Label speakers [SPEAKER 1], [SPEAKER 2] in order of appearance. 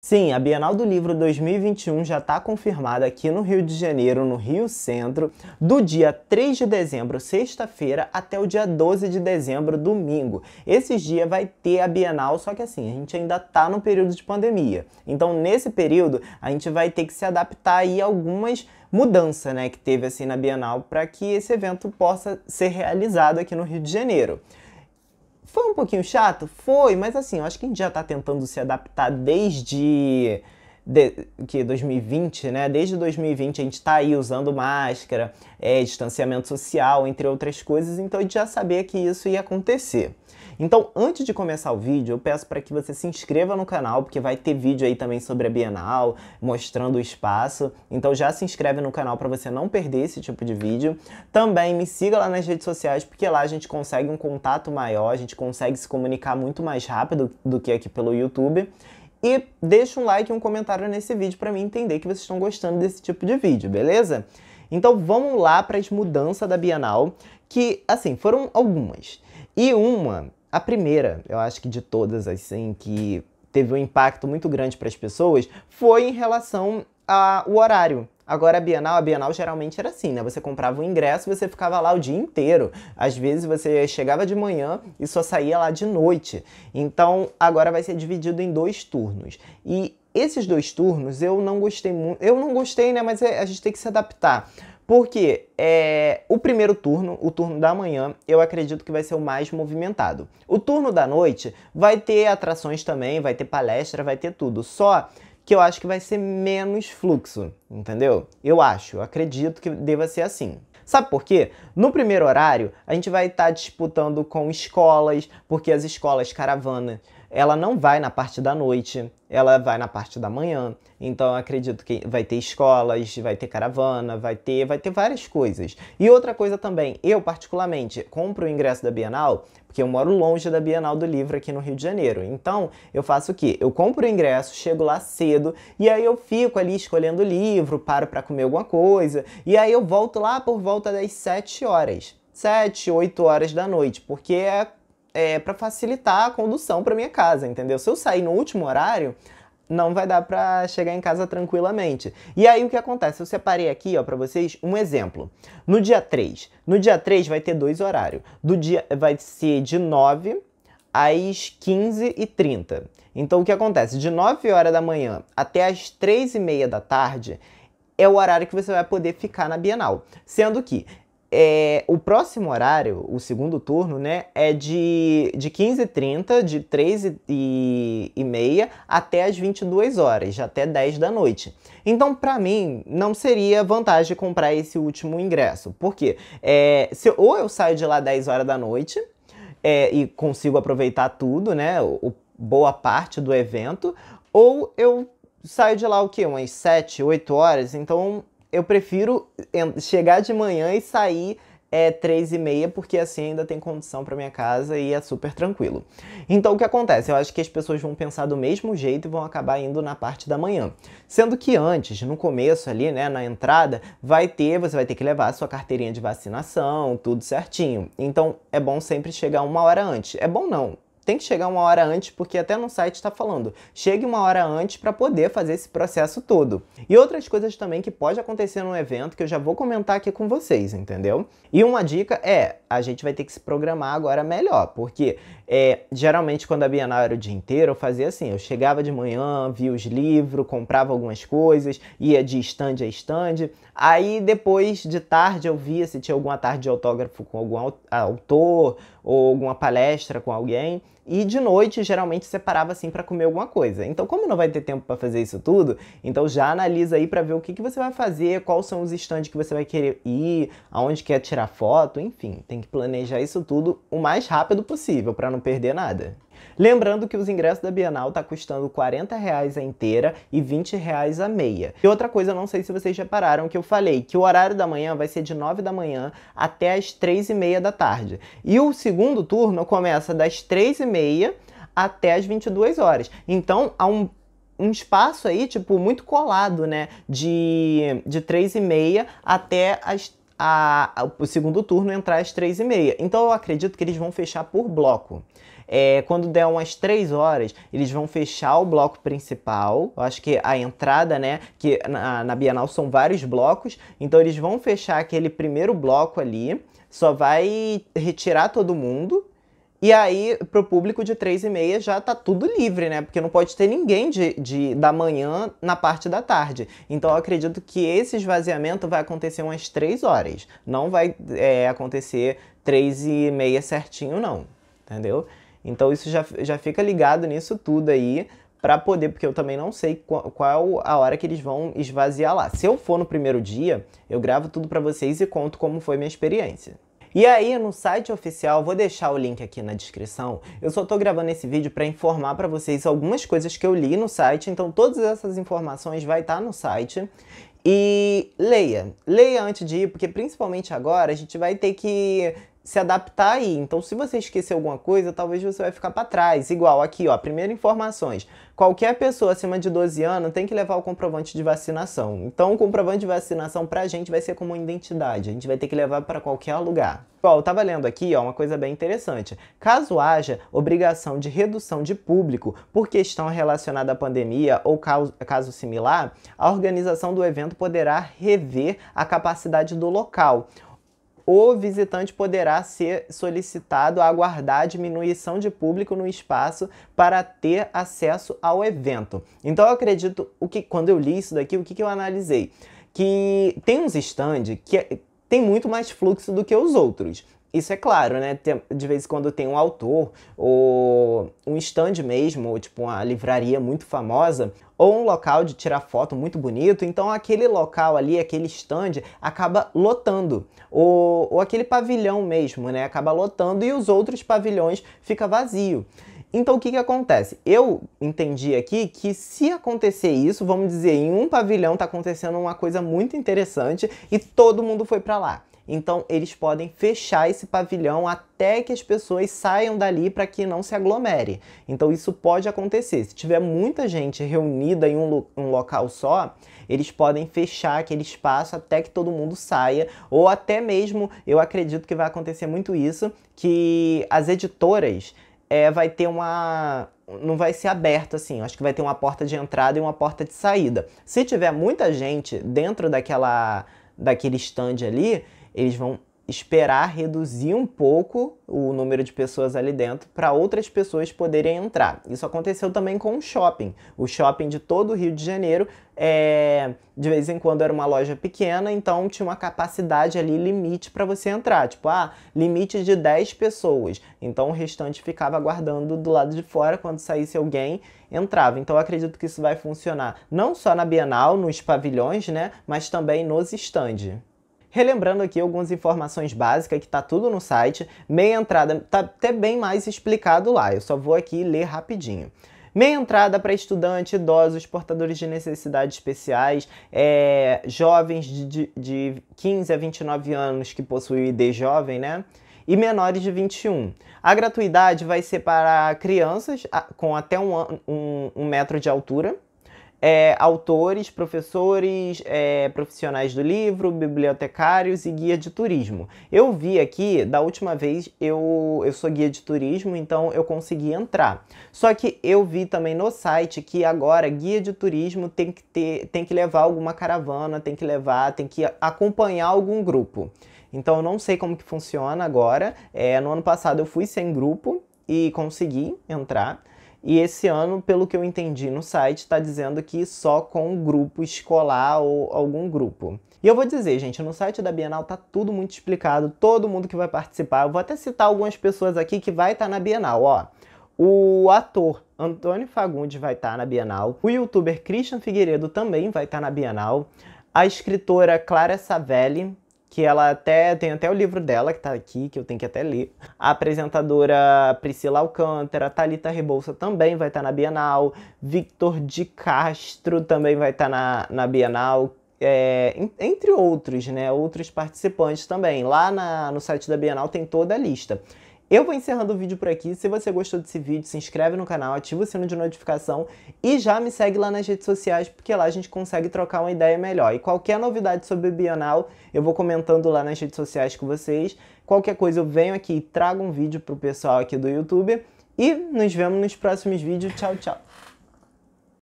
[SPEAKER 1] Sim, a Bienal do Livro 2021 já está confirmada aqui no Rio de Janeiro, no Rio Centro, do dia 3 de dezembro, sexta-feira, até o dia 12 de dezembro, domingo. Esses dias vai ter a Bienal, só que assim, a gente ainda está no período de pandemia. Então, nesse período, a gente vai ter que se adaptar aí a algumas mudança, né, que teve assim na Bienal para que esse evento possa ser realizado aqui no Rio de Janeiro. Foi um pouquinho chato? Foi, mas assim, eu acho que a gente já tá tentando se adaptar desde de, que 2020, né? Desde 2020 a gente está aí usando máscara, é, distanciamento social, entre outras coisas, então a gente já sabia que isso ia acontecer. Então, antes de começar o vídeo, eu peço para que você se inscreva no canal, porque vai ter vídeo aí também sobre a Bienal, mostrando o espaço. Então já se inscreve no canal para você não perder esse tipo de vídeo. Também me siga lá nas redes sociais, porque lá a gente consegue um contato maior, a gente consegue se comunicar muito mais rápido do que aqui pelo YouTube. E deixa um like e um comentário nesse vídeo para mim entender que vocês estão gostando desse tipo de vídeo, beleza? Então vamos lá para as mudanças da Bienal, que assim, foram algumas. E uma, a primeira, eu acho que de todas assim que teve um impacto muito grande para as pessoas, foi em relação a, o horário. Agora a Bienal, a Bienal geralmente era assim, né? Você comprava o ingresso, você ficava lá o dia inteiro. Às vezes você chegava de manhã e só saía lá de noite. Então agora vai ser dividido em dois turnos. E esses dois turnos eu não gostei muito. Eu não gostei, né? Mas é, a gente tem que se adaptar. Porque é, o primeiro turno, o turno da manhã, eu acredito que vai ser o mais movimentado. O turno da noite vai ter atrações também, vai ter palestra, vai ter tudo. Só que eu acho que vai ser menos fluxo, entendeu? Eu acho, eu acredito que deva ser assim. Sabe por quê? No primeiro horário, a gente vai estar tá disputando com escolas, porque as escolas caravana ela não vai na parte da noite, ela vai na parte da manhã. Então acredito que vai ter escolas, vai ter caravana, vai ter, vai ter várias coisas. E outra coisa também, eu particularmente compro o ingresso da Bienal, porque eu moro longe da Bienal do Livro aqui no Rio de Janeiro. Então eu faço o quê? Eu compro o ingresso, chego lá cedo e aí eu fico ali escolhendo o livro, paro para comer alguma coisa e aí eu volto lá por volta das 7 horas. 7, 8 horas da noite, porque é é, para facilitar a condução para minha casa, entendeu? Se eu sair no último horário, não vai dar para chegar em casa tranquilamente. E aí o que acontece? Eu separei aqui, ó, para vocês um exemplo. No dia 3, no dia 3 vai ter dois horários. Do dia vai ser de 9 às 15 e 30. Então o que acontece? De 9 horas da manhã até as 3 e meia da tarde é o horário que você vai poder ficar na Bienal. Sendo que é, o próximo horário, o segundo turno, né, é de, de 15h30, de 3 e, e meia até as 22 horas, até 10 da noite. Então, para mim, não seria vantagem comprar esse último ingresso, porque é, se, ou eu saio de lá 10 horas da noite é, e consigo aproveitar tudo, né, o, boa parte do evento, ou eu saio de lá o quê? Umas 7, 8 horas, então eu prefiro chegar de manhã e sair é três e meia, porque assim ainda tem condição para minha casa e é super tranquilo. Então o que acontece? Eu acho que as pessoas vão pensar do mesmo jeito e vão acabar indo na parte da manhã. Sendo que antes, no começo ali, né, na entrada, vai ter, você vai ter que levar a sua carteirinha de vacinação, tudo certinho. Então é bom sempre chegar uma hora antes. É bom não, tem que chegar uma hora antes, porque até no site está falando, chegue uma hora antes para poder fazer esse processo todo. E outras coisas também que pode acontecer num evento que eu já vou comentar aqui com vocês, entendeu? E uma dica é, a gente vai ter que se programar agora melhor, porque é, geralmente quando a Bienal era o dia inteiro, eu fazia assim, eu chegava de manhã, via os livros, comprava algumas coisas, ia de stand a stand, aí depois de tarde eu via se tinha alguma tarde de autógrafo com algum autor, ou alguma palestra com alguém, e de noite geralmente separava assim para comer alguma coisa. Então, como não vai ter tempo para fazer isso tudo, então já analisa aí para ver o que, que você vai fazer, quais são os estandes que você vai querer ir, aonde quer tirar foto, enfim, tem que planejar isso tudo o mais rápido possível para não perder nada. Lembrando que os ingressos da Bienal tá custando R$ 40 reais a inteira e R$ 20 reais a meia. E outra coisa, não sei se vocês repararam que eu falei que o horário da manhã vai ser de 9 da manhã até as 3 e meia da tarde. E o segundo turno começa das 3 e meia até as 22 horas. Então, há um um espaço aí, tipo, muito colado, né? De, de 3 e meia até as, a, a, o segundo turno entrar às três e meia. Então eu acredito que eles vão fechar por bloco. É, quando der umas 3 horas, eles vão fechar o bloco principal. Eu acho que a entrada, né? Que na, na Bienal são vários blocos. Então eles vão fechar aquele primeiro bloco ali. Só vai retirar todo mundo. E aí, pro público de 3 e meia já tá tudo livre, né? Porque não pode ter ninguém de, de, da manhã na parte da tarde. Então eu acredito que esse esvaziamento vai acontecer umas 3 horas. Não vai é, acontecer 3 e meia certinho, não. Entendeu? Então isso já, já fica ligado nisso tudo aí para poder, porque eu também não sei qual, qual, a hora que eles vão esvaziar lá. Se eu for no primeiro dia, eu gravo tudo para vocês e conto como foi minha experiência. E aí, no site oficial, vou deixar o link aqui na descrição. Eu só tô gravando esse vídeo para informar para vocês algumas coisas que eu li no site, então todas essas informações vai estar tá no site. E leia, leia antes de ir, porque principalmente agora a gente vai ter que se adaptar aí. Então, se você esquecer alguma coisa, talvez você vai ficar para trás. Igual aqui, ó, primeira informações. Qualquer pessoa acima de 12 anos tem que levar o comprovante de vacinação. Então, o comprovante de vacinação para a gente vai ser como uma identidade. A gente vai ter que levar para qualquer lugar. Bom, eu tava lendo aqui, ó, uma coisa bem interessante. Caso haja obrigação de redução de público por questão relacionada à pandemia ou caso, caso similar, a organização do evento poderá rever a capacidade do local o visitante poderá ser solicitado a aguardar a diminuição de público no espaço para ter acesso ao evento. Então eu acredito, o que, quando eu li isso daqui, o que, que eu analisei? Que tem uns stand que é, tem muito mais fluxo do que os outros isso é claro, né? De vez em quando tem um autor, ou um stand mesmo, ou tipo uma livraria muito famosa, ou um local de tirar foto muito bonito, então aquele local ali, aquele stand, acaba lotando. Ou, ou aquele pavilhão mesmo, né? Acaba lotando e os outros pavilhões fica vazio. Então o que, que acontece? Eu entendi aqui que se acontecer isso, vamos dizer, em um pavilhão está acontecendo uma coisa muito interessante e todo mundo foi para lá. Então eles podem fechar esse pavilhão até que as pessoas saiam dali para que não se aglomere. Então isso pode acontecer. Se tiver muita gente reunida em um, lo um local só, eles podem fechar aquele espaço até que todo mundo saia, ou até mesmo, eu acredito que vai acontecer muito isso, que as editoras é, vai ter uma. Não vai ser aberto assim. Acho que vai ter uma porta de entrada e uma porta de saída. Se tiver muita gente dentro daquela daquele stand ali, eles vão esperar reduzir um pouco o número de pessoas ali dentro para outras pessoas poderem entrar. Isso aconteceu também com o shopping. O shopping de todo o Rio de Janeiro, é, de vez em quando era uma loja pequena, então tinha uma capacidade ali limite para você entrar, tipo, ah, limite de 10 pessoas. Então o restante ficava aguardando do lado de fora quando saísse alguém entrava. Então acredito que isso vai funcionar não só na Bienal, nos pavilhões, né, mas também nos stands. Relembrando aqui algumas informações básicas que está tudo no site, meia entrada está até bem mais explicado lá, eu só vou aqui ler rapidinho. Meia entrada para estudante, idosos, portadores de necessidades especiais, é, jovens de, de, de 15 a 29 anos que possuem ID jovem, né? e menores de 21. A gratuidade vai ser para crianças com até um, um, um metro de altura é, autores, professores, é, profissionais do livro, bibliotecários e guia de turismo. Eu vi aqui, da última vez, eu, eu sou guia de turismo, então eu consegui entrar. Só que eu vi também no site que agora guia de turismo tem que, ter, tem que levar alguma caravana, tem que levar, tem que acompanhar algum grupo. Então eu não sei como que funciona agora. É, no ano passado eu fui sem grupo e consegui entrar. E esse ano, pelo que eu entendi no site, está dizendo que só com um grupo escolar ou algum grupo. E eu vou dizer, gente, no site da Bienal tá tudo muito explicado, todo mundo que vai participar. Eu vou até citar algumas pessoas aqui que vai estar tá na Bienal, ó. O ator Antônio Fagundes vai estar tá na Bienal, o youtuber Christian Figueiredo também vai estar tá na Bienal, a escritora Clara Savelli, que ela até tem até o livro dela que tá aqui, que eu tenho que até ler. A apresentadora Priscila Alcântara, Talita Rebouça também vai estar tá na Bienal, Victor de Castro também vai estar tá na, na Bienal. É, entre outros, né? Outros participantes também. Lá na, no site da Bienal tem toda a lista. Eu vou encerrando o vídeo por aqui. Se você gostou desse vídeo, se inscreve no canal, ativa o sino de notificação e já me segue lá nas redes sociais, porque lá a gente consegue trocar uma ideia melhor. E qualquer novidade sobre o Bienal, eu vou comentando lá nas redes sociais com vocês. Qualquer coisa, eu venho aqui e trago um vídeo pro pessoal aqui do YouTube. E nos vemos nos próximos vídeos. Tchau, tchau.